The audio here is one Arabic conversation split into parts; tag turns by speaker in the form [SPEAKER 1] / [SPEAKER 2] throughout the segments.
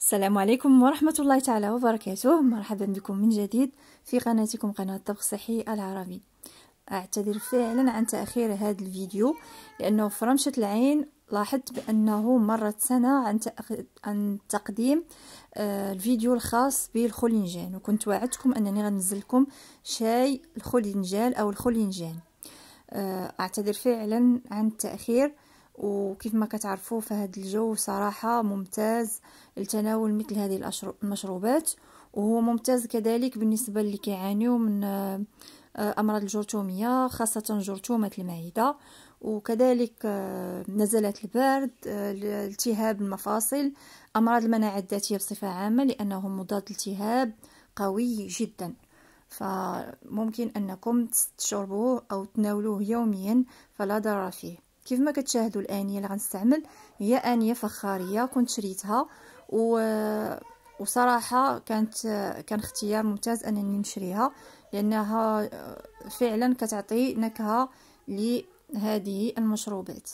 [SPEAKER 1] السلام عليكم ورحمة الله تعالى وبركاته مرحبا بكم من جديد في قناتكم قناة طبخ صحي العربي أعتذر فعلا عن تأخير هذا الفيديو لأنه في رمشة العين لاحظت بأنه مرت سنة عن, عن تقديم آه، الفيديو الخاص بالخلينجان وكنت وعدتكم أنني غنزل لكم شاي الخلينجان أو الخلينجان آه، أعتذر فعلا عن التأخير وكيف ما كتعرفوا فهاد الجو صراحة ممتاز لتناول مثل هذه المشروبات وهو ممتاز كذلك بالنسبة اللي كيعانيو من آه، أمراض الجرثومية خاصة جرثومة المعدة وكذلك آه، نزلات البرد آه، التهاب المفاصل أمراض المناعة الذاتية بصفة عامة لأنه مضاد التهاب قوي جدا فممكن أنكم تشربوه أو تناولوه يوميا فلا ضرر فيه كيف ما كتشاهدوا الانيه اللي غنستعمل هي انيه فخاريه كنت شريتها و وصراحه كانت كان اختيار ممتاز انني نشريها لانها فعلا كتعطي نكهه لهذه المشروبات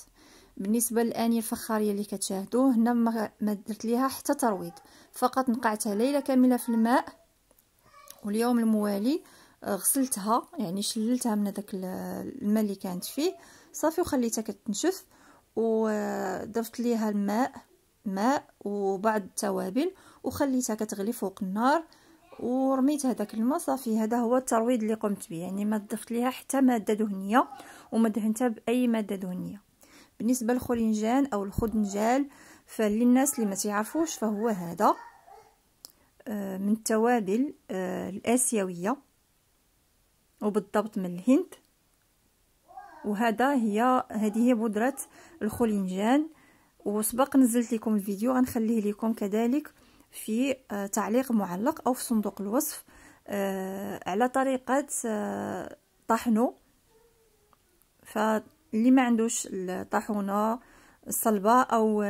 [SPEAKER 1] بالنسبه للانيه الفخاريه اللي كتشاهدو هنا ما درت ليها حتى ترويض فقط نقعتها ليله كامله في الماء واليوم الموالي غسلتها يعني شللتها من داك الماء اللي كانت فيه صافي وخليتها كتنشف وضفت ليها الماء ماء وبعض التوابل وخليتها كتغلي فوق النار ورميت هذاك الماء صافي هذا هو الترويض اللي قمت به يعني ما ضفت ليها حتى ماده دهنيه وما دهنتها باي ماده دهنيه بالنسبه للخرنجان او الخدنجال فللناس اللي ما تعرفوش فهو هذا آه، من التوابل آه، الاسيويه وبالضبط من الهند وهذا هي هذه هي بودرة الخلنجان وسبق نزلت لكم الفيديو غنخليه لكم كذلك في آه، تعليق معلق او في صندوق الوصف آه، على طريقة آه، طحنه فاللي ما عندوش الطاحونه الصلبه او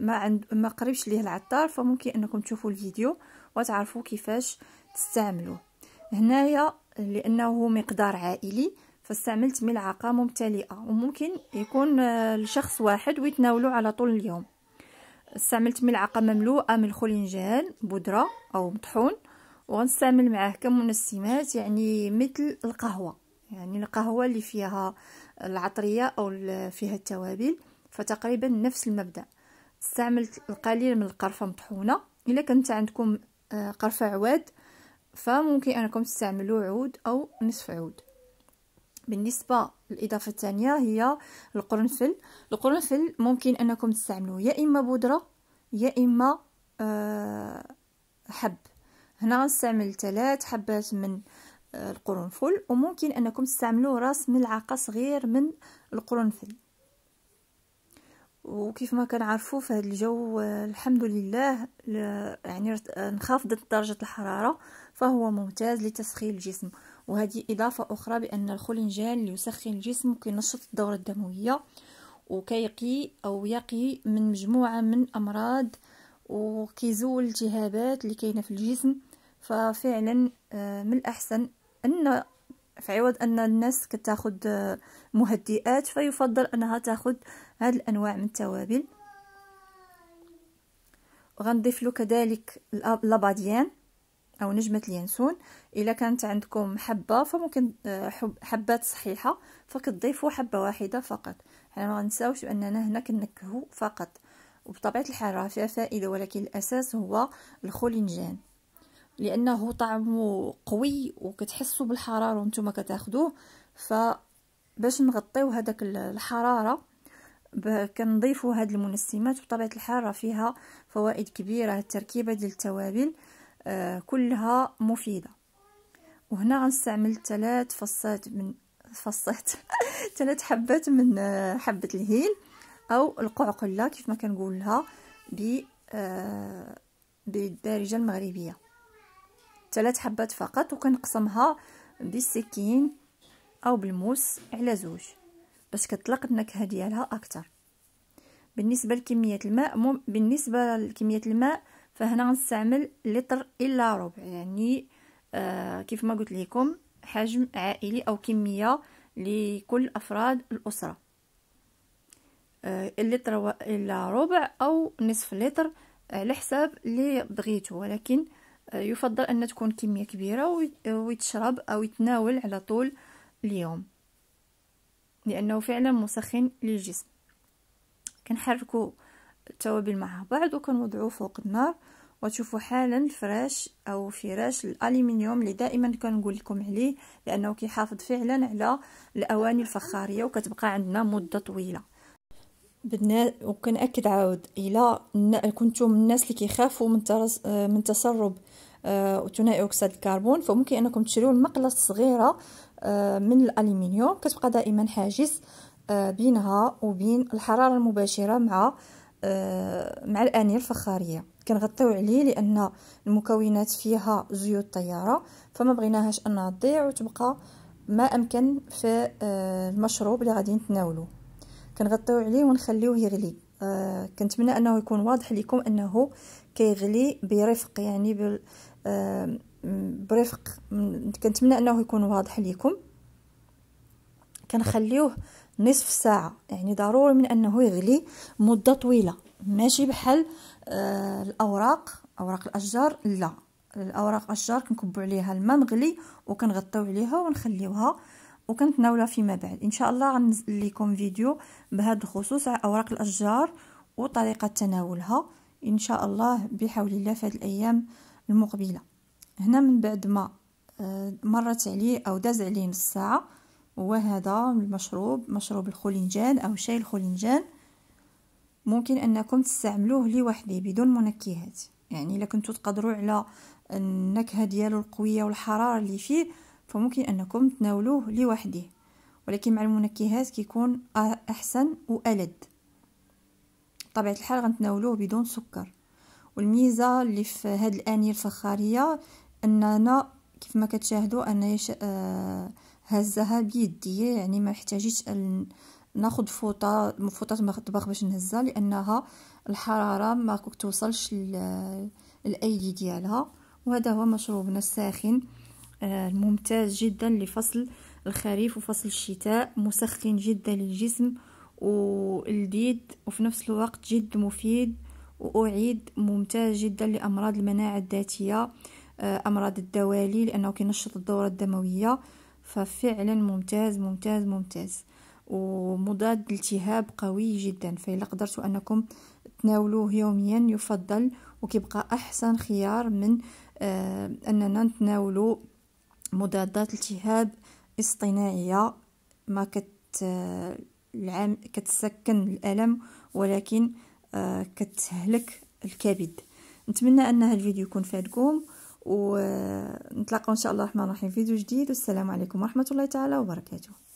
[SPEAKER 1] ما عند ما قريبش ليه العطار فممكن انكم تشوفوا الفيديو وتعرفوا كيفاش تستعملوه هنايا لأنه مقدار عائلي فاستعملت ملعقة ممتلئة وممكن يكون آه، لشخص واحد ويتناولو على طول اليوم استعملت ملعقة مملوءة من الخلنجان بودرة أو مطحون وغنستعمل معاه كمنسمات يعني مثل القهوة يعني القهوة اللي فيها العطرية أو فيها التوابل فتقريبا نفس المبدأ استعملت القليل من القرفة مطحونة إلا كانت عندكم آه، قرفة عواد فممكن انكم تستعملوا عود او نصف عود بالنسبة للإضافة الثانية هي القرنفل القرنفل ممكن أنكم تستعملوه يا إما بودرة يا إما آه، حب هنا نستعمل ثلاث حبات من آه، القرنفل وممكن أنكم تستعملوا راس ملعقة صغير من القرنفل وكيف ما كنعرفوا في هذا الجو آه، الحمد لله يعني آه، انخفضت درجه الحراره فهو ممتاز لتسخين الجسم وهذه اضافه اخرى بان الخلنجان يسخن الجسم وينشط الدوره الدمويه وكيقي او يقي من مجموعه من امراض وكيزول التهابات اللي كاينه في الجسم ففعلا آه، من الاحسن ان في عوض ان الناس كتاخد مهدئات فيفضل انها تاخد هاد الانواع من التوابل وغنضيف له كذلك لاباديان او نجمه اليانسون الا كانت عندكم حبه فممكن آه، حبات صحيحه فكتضيفوا حبه واحده فقط حنا ما غنساوش اننا هنا كنكهو فقط وبطبيعه الحال راه فيها فائده ولكن الاساس هو الخولنجان لانه طعمه قوي وكتحسوا بالحراره وانتم كتاخذوه فباش نغطيو هذاك الحراره كنضيفوا هاد المنسمات بطبيعه الحال راه فيها فوائد كبيره التركيبه ديال التوابل آه كلها مفيده وهنا غنستعمل ثلاث فصات من فصات ثلاث حبات من آه حبه الهيل او القعقله كيف ما كنقول لها ب آه بالدارجه المغربيه ثلاث حبات فقط وكنقسمها بالسكين او بالموس على زوج باش كتطلق النكهه ديالها اكثر بالنسبه لكميه الماء مم... بالنسبه لكميه الماء فهنا غنستعمل لتر الا ربع يعني آه كيف ما قلت لكم حجم عائلي او كميه لكل افراد الاسره آه اللتر الا ربع او نصف لتر على حساب اللي بغيتو ولكن آه، يفضل ان تكون كميه كبيره ويتشرب او يتناول على طول اليوم لانه فعلا مسخن للجسم كنحركوا التوابل مع بعض وكنوضعو فوق النار وتشوفوا حالا الفراش او فراش الالومنيوم اللي دائما كنقول لكم عليه لانه كيحافظ فعلا على الاواني الفخاريه وكتبقى عندنا مده طويله بدنا وكنأكد عاود الا كنتم من الناس اللي كيخافوا من, ترس... آه، من تسرب آه، وثنائي اكسيد الكربون فممكن انكم تشريو المقله الصغيره آه، من الالومنيوم كتبقى دائما حاجز آه، بينها وبين الحراره المباشره مع مع الانيه الفخاريه كنغطيو عليه لان المكونات فيها زيوت طياره فما بغيناهاش انها تضيع وتبقى ما امكن في المشروب اللي غادي نتناولو كنغطيو عليه ونخليوه يغلي كنتمنى انه يكون واضح لكم انه كيغلي برفق يعني آه، برفق كنتمنى انه يكون واضح ليكم كنخليوه نصف ساعه يعني ضروري من انه يغلي مده طويله ماشي بحال آه، الاوراق اوراق الاشجار لا الاوراق الاشجار كنكبوا عليها الماء مغلي وكنغطيو عليها ونخليوها وكنتناولها فيما بعد ان شاء الله غنزل لكم فيديو بهذا الخصوص على اوراق الاشجار وطريقه تناولها ان شاء الله بحول الله في هذه الايام المقبله هنا من بعد ما آه، مرت عليه او داز عليه نص ساعه وهذا المشروب مشروب الخولينجان او شاي الخولينجان ممكن انكم تستعملوه لوحده بدون منكهات يعني الا كنتو تقدروا على النكهه ديالو القويه والحراره اللي فيه فممكن انكم تناولوه لوحده ولكن مع المنكهات كيكون احسن والد طبيعه الحال غنتناولوه بدون سكر والميزه اللي في هاد الانيه الفخاريه اننا كيف ما كتشاهدوا انا آه، هزها بيدي يعني ما احتاجيتش ناخد فوطه فوطه المطبخ باش نهزها لانها الحراره ما كتوصلش الايدي ديالها وهذا هو مشروبنا الساخن آه، الممتاز جدا لفصل الخريف وفصل الشتاء مسخن جدا للجسم ولذيذ وفي نفس الوقت جد مفيد وأعيد ممتاز جدا لأمراض المناعة الذاتية آه، أمراض الدوالي لأنه كينشط الدورة الدموية ففعلا ممتاز ممتاز ممتاز ومضاد التهاب قوي جدا فإلا قدرتوا أنكم تناولوه يوميا يفضل وكيبقى أحسن خيار من آه، أننا نتناولوا مضادات التهاب اصطناعية ما كت آه، العام كتسكن الألم ولكن آه، كتهلك الكبد نتمنى ان هذا الفيديو يكون فادكم ونتلاقاو آه، ان شاء الله الرحمن الرحيم فيديو جديد والسلام عليكم ورحمه الله تعالى وبركاته